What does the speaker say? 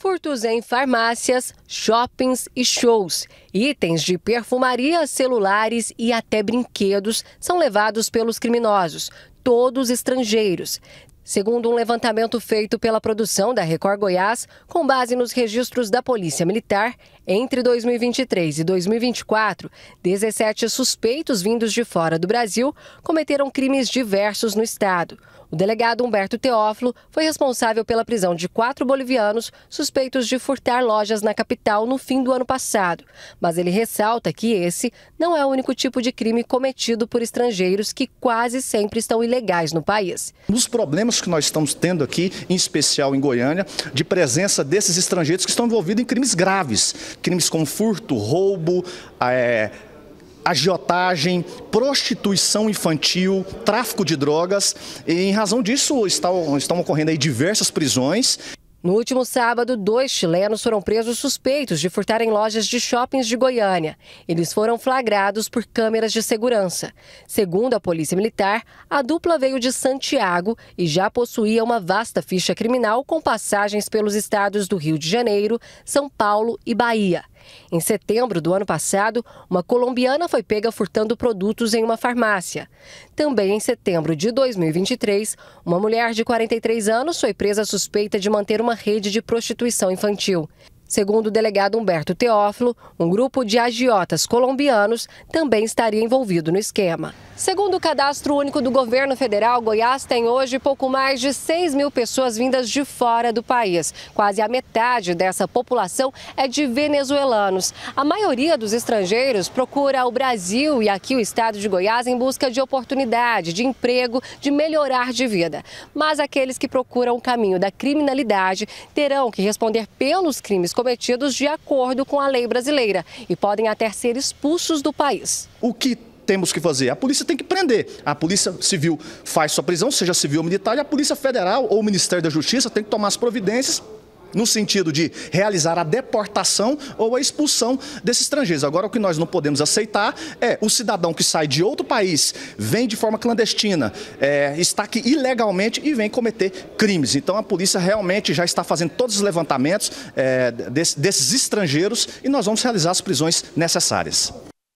furtos em farmácias, shoppings e shows. Itens de perfumaria, celulares e até brinquedos são levados pelos criminosos, todos estrangeiros. Segundo um levantamento feito pela produção da Record Goiás, com base nos registros da Polícia Militar, entre 2023 e 2024, 17 suspeitos vindos de fora do Brasil cometeram crimes diversos no estado. O delegado Humberto Teófilo foi responsável pela prisão de quatro bolivianos suspeitos de furtar lojas na capital no fim do ano passado. Mas ele ressalta que esse não é o único tipo de crime cometido por estrangeiros que quase sempre estão ilegais no país. Os problemas que nós estamos tendo aqui, em especial em Goiânia, de presença desses estrangeiros que estão envolvidos em crimes graves, crimes como furto, roubo, é, agiotagem, prostituição infantil, tráfico de drogas. E em razão disso, estão, estão ocorrendo aí diversas prisões. No último sábado, dois chilenos foram presos suspeitos de furtarem lojas de shoppings de Goiânia. Eles foram flagrados por câmeras de segurança. Segundo a Polícia Militar, a dupla veio de Santiago e já possuía uma vasta ficha criminal com passagens pelos estados do Rio de Janeiro, São Paulo e Bahia. Em setembro do ano passado, uma colombiana foi pega furtando produtos em uma farmácia. Também em setembro de 2023, uma mulher de 43 anos foi presa suspeita de manter uma rede de prostituição infantil. Segundo o delegado Humberto Teófilo, um grupo de agiotas colombianos também estaria envolvido no esquema. Segundo o Cadastro Único do Governo Federal, Goiás tem hoje pouco mais de 6 mil pessoas vindas de fora do país. Quase a metade dessa população é de venezuelanos. A maioria dos estrangeiros procura o Brasil e aqui o estado de Goiás em busca de oportunidade, de emprego, de melhorar de vida. Mas aqueles que procuram o caminho da criminalidade terão que responder pelos crimes cometidos de acordo com a lei brasileira e podem até ser expulsos do país. O que temos que fazer? A polícia tem que prender. A polícia civil faz sua prisão, seja civil ou militar, e a Polícia Federal ou o Ministério da Justiça tem que tomar as providências no sentido de realizar a deportação ou a expulsão desses estrangeiros. Agora, o que nós não podemos aceitar é o cidadão que sai de outro país, vem de forma clandestina, é, está aqui ilegalmente e vem cometer crimes. Então, a polícia realmente já está fazendo todos os levantamentos é, desse, desses estrangeiros e nós vamos realizar as prisões necessárias.